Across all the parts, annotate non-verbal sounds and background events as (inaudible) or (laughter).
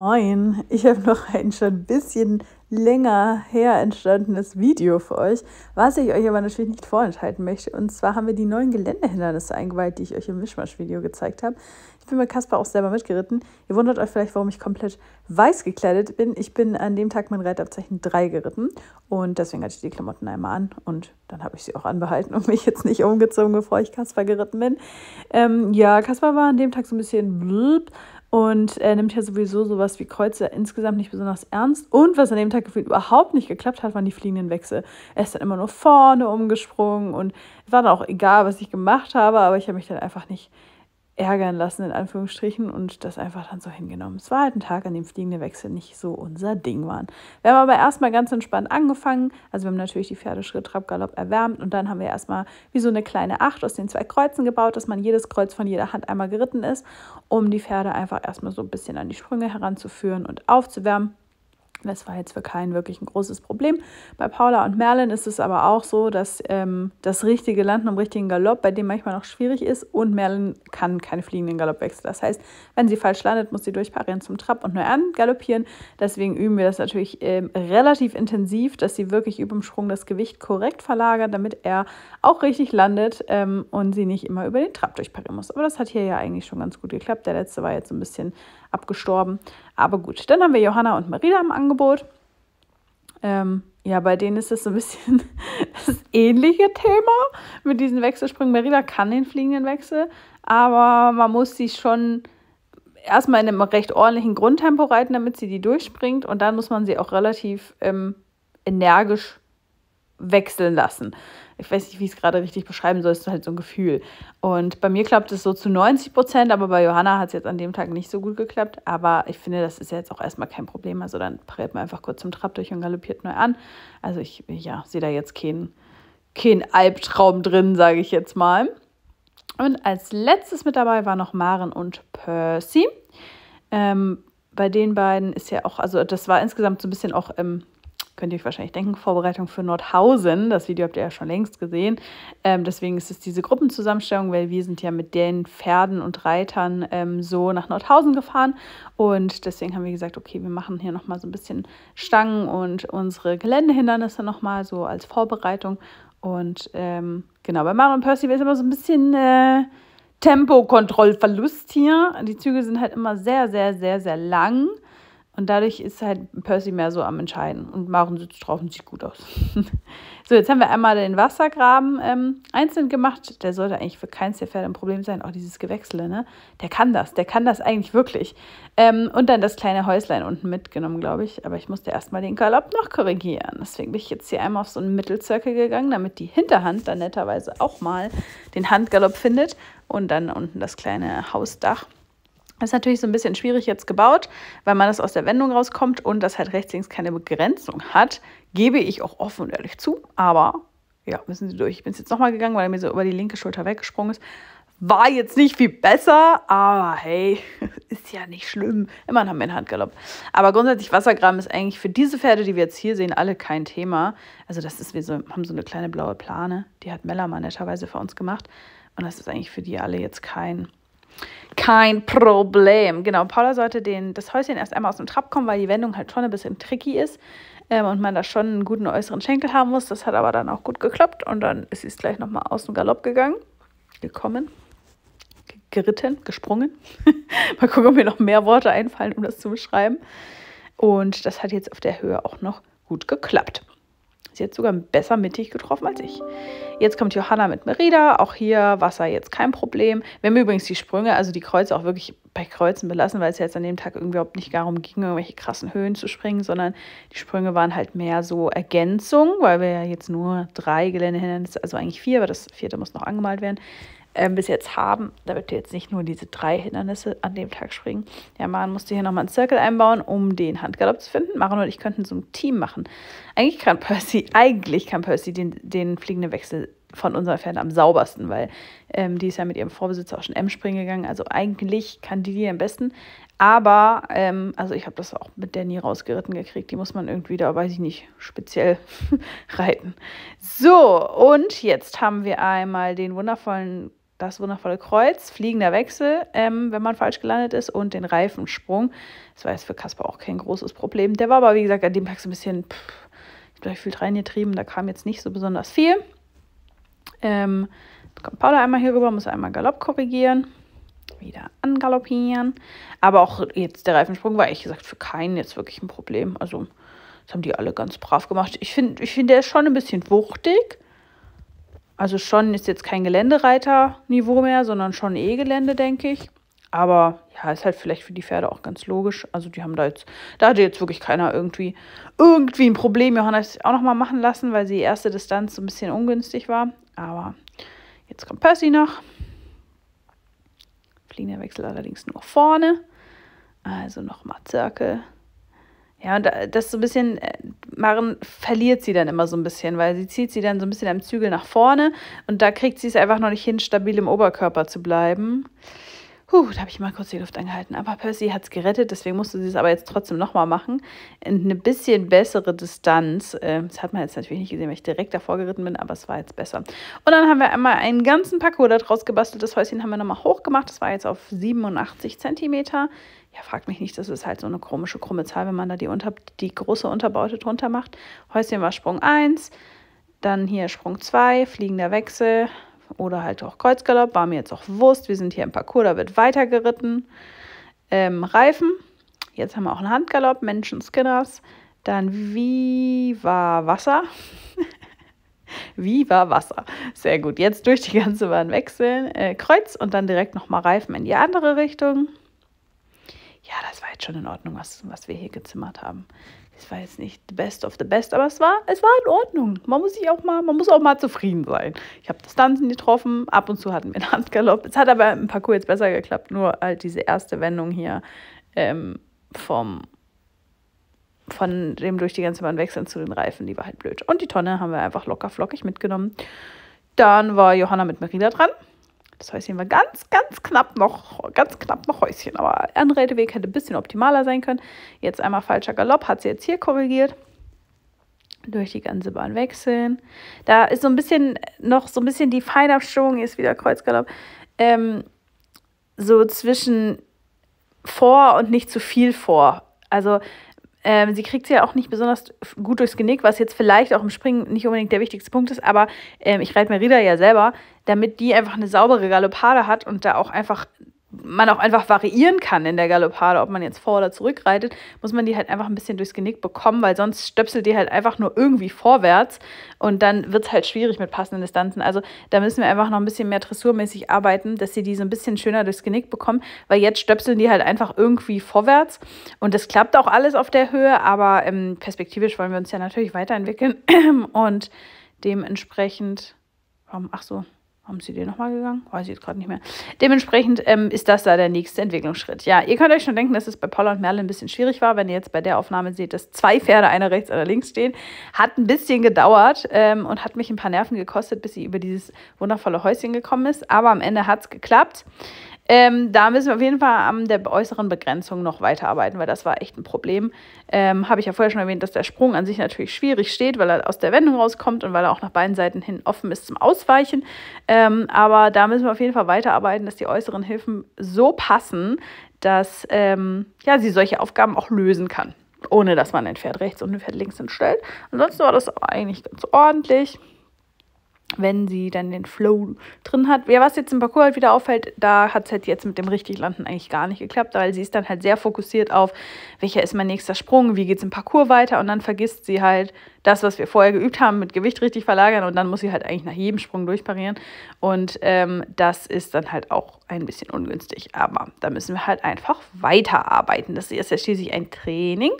Moin, ich habe noch ein schon bisschen länger her entstandenes Video für euch, was ich euch aber natürlich nicht vorenthalten möchte. Und zwar haben wir die neuen Geländehindernisse eingeweiht, die ich euch im Mischmasch-Video gezeigt habe. Ich bin mit Kaspar auch selber mitgeritten. Ihr wundert euch vielleicht, warum ich komplett weiß gekleidet bin. Ich bin an dem Tag mein Reitabzeichen 3 geritten und deswegen hatte ich die Klamotten einmal an und dann habe ich sie auch anbehalten und mich jetzt nicht umgezogen, bevor ich Kaspar geritten bin. Ähm, ja, Kaspar war an dem Tag so ein bisschen blöd und er nimmt ja sowieso sowas wie Kreuze insgesamt nicht besonders ernst. Und was an dem Tag gefühlt überhaupt nicht geklappt hat, waren die fliegenden Wechsel. Er ist dann immer nur vorne umgesprungen und es war dann auch egal, was ich gemacht habe, aber ich habe mich dann einfach nicht ärgern lassen, in Anführungsstrichen, und das einfach dann so hingenommen. Es war halt ein Tag, an dem fliegende Wechsel nicht so unser Ding waren. Wir haben aber erstmal ganz entspannt angefangen. Also wir haben natürlich die Pferde Schritt, Trab, Galopp erwärmt und dann haben wir erstmal wie so eine kleine Acht aus den zwei Kreuzen gebaut, dass man jedes Kreuz von jeder Hand einmal geritten ist, um die Pferde einfach erstmal so ein bisschen an die Sprünge heranzuführen und aufzuwärmen. Das war jetzt für keinen wirklich ein großes Problem. Bei Paula und Merlin ist es aber auch so, dass ähm, das richtige Landen im richtigen Galopp bei dem manchmal noch schwierig ist und Merlin kann keine fliegenden Galoppwechsel. Das heißt, wenn sie falsch landet, muss sie durchparieren zum Trab und neu angaloppieren. Deswegen üben wir das natürlich ähm, relativ intensiv, dass sie wirklich über dem Sprung das Gewicht korrekt verlagert, damit er auch richtig landet ähm, und sie nicht immer über den Trab durchparieren muss. Aber das hat hier ja eigentlich schon ganz gut geklappt. Der letzte war jetzt so ein bisschen abgestorben. Aber gut, dann haben wir Johanna und Marina im Angebot. Ähm, ja, bei denen ist das so ein bisschen (laughs) das ähnliche Thema mit diesen Wechselsprüngen. Merida kann den fliegenden Wechsel, aber man muss sie schon erstmal in einem recht ordentlichen Grundtempo reiten, damit sie die durchspringt. Und dann muss man sie auch relativ ähm, energisch wechseln lassen ich weiß nicht, wie ich es gerade richtig beschreiben soll, es ist halt so ein Gefühl. Und bei mir klappt es so zu 90 Prozent, aber bei Johanna hat es jetzt an dem Tag nicht so gut geklappt. Aber ich finde, das ist ja jetzt auch erstmal kein Problem. Also dann pariert man einfach kurz zum Trab durch und galoppiert neu an. Also ich ja, sehe da jetzt keinen, keinen Albtraum drin, sage ich jetzt mal. Und als letztes mit dabei war noch Maren und Percy. Ähm, bei den beiden ist ja auch, also das war insgesamt so ein bisschen auch im ähm, könnt ihr euch wahrscheinlich denken, Vorbereitung für Nordhausen. Das Video habt ihr ja schon längst gesehen. Ähm, deswegen ist es diese Gruppenzusammenstellung, weil wir sind ja mit den Pferden und Reitern ähm, so nach Nordhausen gefahren. Und deswegen haben wir gesagt, okay, wir machen hier nochmal so ein bisschen Stangen und unsere Geländehindernisse nochmal so als Vorbereitung. Und ähm, genau, bei Mara und Percy ist immer so ein bisschen... Äh, Tempokontrollverlust hier. Die Züge sind halt immer sehr, sehr, sehr, sehr lang. Und dadurch ist halt Percy mehr so am Entscheiden. Und Maren sitzt drauf und sieht gut aus. (laughs) so, jetzt haben wir einmal den Wassergraben ähm, einzeln gemacht. Der sollte eigentlich für keins der Pferde ein Problem sein. Auch dieses Gewächsle, ne? Der kann das. Der kann das eigentlich wirklich. Ähm, und dann das kleine Häuslein unten mitgenommen, glaube ich. Aber ich musste erstmal den Galopp noch korrigieren. Deswegen bin ich jetzt hier einmal auf so einen Mittelzirkel gegangen, damit die Hinterhand dann netterweise auch mal den Handgalopp findet. Und dann unten das kleine Hausdach ist natürlich so ein bisschen schwierig jetzt gebaut, weil man das aus der Wendung rauskommt und das halt rechts links keine Begrenzung hat, gebe ich auch offen und ehrlich zu, aber ja, müssen Sie durch. Ich bin es jetzt nochmal gegangen, weil er mir so über die linke Schulter weggesprungen ist. War jetzt nicht viel besser, aber hey, (laughs) ist ja nicht schlimm. Immerhin haben wir einen Handgalopp. Aber grundsätzlich, Wassergraben ist eigentlich für diese Pferde, die wir jetzt hier sehen, alle kein Thema. Also das ist, wir so, haben so eine kleine blaue Plane, die hat Mellermann netterweise für uns gemacht. Und das ist eigentlich für die alle jetzt kein kein Problem. Genau, Paula sollte den, das Häuschen erst einmal aus dem Trab kommen, weil die Wendung halt schon ein bisschen tricky ist ähm, und man da schon einen guten äußeren Schenkel haben muss. Das hat aber dann auch gut geklappt und dann ist sie es gleich nochmal aus dem Galopp gegangen, gekommen, geritten, gesprungen. (laughs) mal gucken, ob mir noch mehr Worte einfallen, um das zu beschreiben. Und das hat jetzt auf der Höhe auch noch gut geklappt. Sie hat sogar besser mittig getroffen als ich. Jetzt kommt Johanna mit Merida. Auch hier Wasser jetzt kein Problem. Wir haben übrigens die Sprünge, also die Kreuze auch wirklich bei Kreuzen belassen, weil es ja jetzt an dem Tag irgendwie überhaupt nicht darum ging, irgendwelche krassen Höhen zu springen, sondern die Sprünge waren halt mehr so Ergänzung, weil wir ja jetzt nur drei Geländehindernis, also eigentlich vier, aber das vierte muss noch angemalt werden, äh, bis jetzt haben, damit wir jetzt nicht nur diese drei Hindernisse an dem Tag springen. Ja, Maren musste hier nochmal einen Circle einbauen, um den Handgalopp zu finden. Maren und ich könnten so ein Team machen. Eigentlich kann Percy, eigentlich kann Percy den, den fliegenden Wechsel von unserer Pferde am saubersten, weil ähm, die ist ja mit ihrem Vorbesitzer auch schon M-Springen gegangen. Also eigentlich kann die die am besten. Aber, ähm, also ich habe das auch mit der rausgeritten gekriegt. Die muss man irgendwie da, weiß ich nicht, speziell (laughs) reiten. So, und jetzt haben wir einmal den wundervollen das wundervolle Kreuz, fliegender Wechsel, ähm, wenn man falsch gelandet ist, und den Reifensprung. Das war jetzt für Kasper auch kein großes Problem. Der war aber, wie gesagt, an dem Tag so ein bisschen, pff, ich habe viel reingetrieben, da kam jetzt nicht so besonders viel. Ähm, kommt Paula einmal hier rüber, muss einmal Galopp korrigieren, wieder angaloppieren. Aber auch jetzt der Reifensprung war ehrlich gesagt für keinen jetzt wirklich ein Problem. Also das haben die alle ganz brav gemacht. Ich finde, ich find, der ist schon ein bisschen wuchtig. Also schon ist jetzt kein Geländereiter-Niveau mehr, sondern schon E-Gelände, denke ich. Aber ja, ist halt vielleicht für die Pferde auch ganz logisch. Also die haben da jetzt, da hatte jetzt wirklich keiner irgendwie, irgendwie ein Problem. Johanna hat es auch nochmal machen lassen, weil sie erste Distanz so ein bisschen ungünstig war. Aber jetzt kommt Percy noch. Fliegender Wechsel allerdings nur vorne. Also nochmal Zirkel. Ja, und das ist so ein bisschen äh, Maren verliert sie dann immer so ein bisschen, weil sie zieht sie dann so ein bisschen am Zügel nach vorne und da kriegt sie es einfach noch nicht hin, stabil im Oberkörper zu bleiben. Puh, da habe ich mal kurz die Luft angehalten. Aber Percy hat es gerettet, deswegen musste sie es aber jetzt trotzdem nochmal machen. Eine bisschen bessere Distanz. Ähm, das hat man jetzt natürlich nicht gesehen, weil ich direkt davor geritten bin, aber es war jetzt besser. Und dann haben wir einmal einen ganzen Parcours draus gebastelt. Das Häuschen haben wir nochmal hochgemacht. Das war jetzt auf 87 cm. Ja, fragt mich nicht, das ist halt so eine komische, krumme Zahl, wenn man da die, unter, die große Unterbaute drunter macht. Häuschen war Sprung 1, dann hier Sprung 2, fliegender Wechsel, oder halt auch Kreuzgalopp, war mir jetzt auch Wurst. Wir sind hier im Parcours, da wird weiter geritten. Ähm, Reifen, jetzt haben wir auch einen Handgalopp, Menschen Skinners. Dann Viva Wasser. (laughs) Viva Wasser. Sehr gut. Jetzt durch die ganze Bahn wechseln. Äh, Kreuz und dann direkt nochmal Reifen in die andere Richtung. Ja, das war jetzt schon in Ordnung, was, was wir hier gezimmert haben es war jetzt nicht the best of the best, aber es war, es war in Ordnung. Man muss sich auch mal, man muss auch mal zufrieden sein. Ich habe Distanzen getroffen, ab und zu hatten wir einen Handgalopp. Es hat aber im Parcours jetzt besser geklappt, nur halt diese erste Wendung hier ähm, vom von dem durch die ganze Bahn wechseln zu den Reifen, die war halt blöd. Und die Tonne haben wir einfach locker flockig mitgenommen. Dann war Johanna mit Merida dran. Das Häuschen war ganz, ganz knapp noch, ganz knapp noch Häuschen. Aber Anredeweg hätte ein bisschen optimaler sein können. Jetzt einmal falscher Galopp, hat sie jetzt hier korrigiert. Durch die ganze Bahn wechseln. Da ist so ein bisschen noch so ein bisschen die Feinabstimmung, hier ist wieder Kreuzgalopp. Ähm, so zwischen vor und nicht zu viel vor. Also ähm, sie kriegt sie ja auch nicht besonders gut durchs Genick, was jetzt vielleicht auch im Springen nicht unbedingt der wichtigste Punkt ist, aber ähm, ich reite Merida ja selber, damit die einfach eine saubere Galoppade hat und da auch einfach man auch einfach variieren kann in der Galoppade, ob man jetzt vor oder zurück reitet, muss man die halt einfach ein bisschen durchs Genick bekommen, weil sonst stöpselt die halt einfach nur irgendwie vorwärts und dann wird es halt schwierig mit passenden Distanzen. Also da müssen wir einfach noch ein bisschen mehr dressurmäßig arbeiten, dass sie die so ein bisschen schöner durchs Genick bekommen, weil jetzt stöpseln die halt einfach irgendwie vorwärts und das klappt auch alles auf der Höhe, aber ähm, perspektivisch wollen wir uns ja natürlich weiterentwickeln (clears throat) und dementsprechend, ähm, ach so, haben sie den nochmal gegangen? Weiß ich jetzt gerade nicht mehr. Dementsprechend ähm, ist das da der nächste Entwicklungsschritt. Ja, ihr könnt euch schon denken, dass es bei Paula und Merlin ein bisschen schwierig war. Wenn ihr jetzt bei der Aufnahme seht, dass zwei Pferde, einer rechts, einer links stehen, hat ein bisschen gedauert ähm, und hat mich ein paar Nerven gekostet, bis sie über dieses wundervolle Häuschen gekommen ist. Aber am Ende hat es geklappt. Ähm, da müssen wir auf jeden Fall an der äußeren Begrenzung noch weiterarbeiten, weil das war echt ein Problem. Ähm, Habe ich ja vorher schon erwähnt, dass der Sprung an sich natürlich schwierig steht, weil er aus der Wendung rauskommt und weil er auch nach beiden Seiten hin offen ist zum Ausweichen. Ähm, aber da müssen wir auf jeden Fall weiterarbeiten, dass die äußeren Hilfen so passen, dass ähm, ja, sie solche Aufgaben auch lösen kann, ohne dass man ein Pferd rechts und ein Pferd links entstellt. Ansonsten war das eigentlich ganz ordentlich wenn sie dann den Flow drin hat. Ja, was jetzt im Parcours halt wieder auffällt, da hat es halt jetzt mit dem richtig Landen eigentlich gar nicht geklappt, weil sie ist dann halt sehr fokussiert auf, welcher ist mein nächster Sprung, wie geht es im Parcours weiter und dann vergisst sie halt das, was wir vorher geübt haben, mit Gewicht richtig verlagern und dann muss sie halt eigentlich nach jedem Sprung durchparieren und ähm, das ist dann halt auch ein bisschen ungünstig, aber da müssen wir halt einfach weiterarbeiten. Das ist ja schließlich ein Training.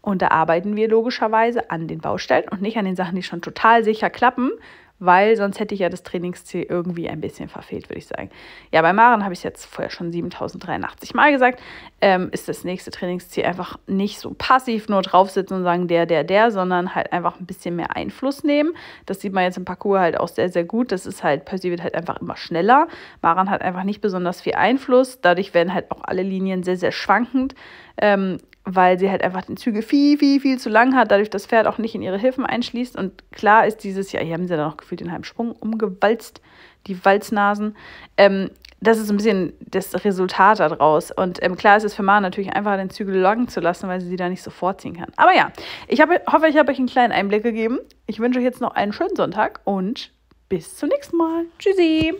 Und da arbeiten wir logischerweise an den Baustellen und nicht an den Sachen, die schon total sicher klappen, weil sonst hätte ich ja das Trainingsziel irgendwie ein bisschen verfehlt, würde ich sagen. Ja, bei Maren habe ich es jetzt vorher schon 7083 Mal gesagt, ähm, ist das nächste Trainingsziel einfach nicht so passiv nur drauf sitzen und sagen der, der, der, sondern halt einfach ein bisschen mehr Einfluss nehmen. Das sieht man jetzt im Parcours halt auch sehr, sehr gut. Das ist halt, Percy wird halt einfach immer schneller. Maren hat einfach nicht besonders viel Einfluss. Dadurch werden halt auch alle Linien sehr, sehr schwankend. Ähm, weil sie halt einfach den Zügel viel, viel, viel zu lang hat, dadurch das Pferd auch nicht in ihre Hilfen einschließt. Und klar ist dieses, ja, hier haben sie dann auch gefühlt den halben Sprung umgewalzt, die Walznasen. Ähm, das ist ein bisschen das Resultat daraus. Und ähm, klar ist es für Mara natürlich einfacher, den Zügel lang zu lassen, weil sie sie da nicht so vorziehen kann. Aber ja, ich hab, hoffe, ich habe euch einen kleinen Einblick gegeben. Ich wünsche euch jetzt noch einen schönen Sonntag und bis zum nächsten Mal. Tschüssi!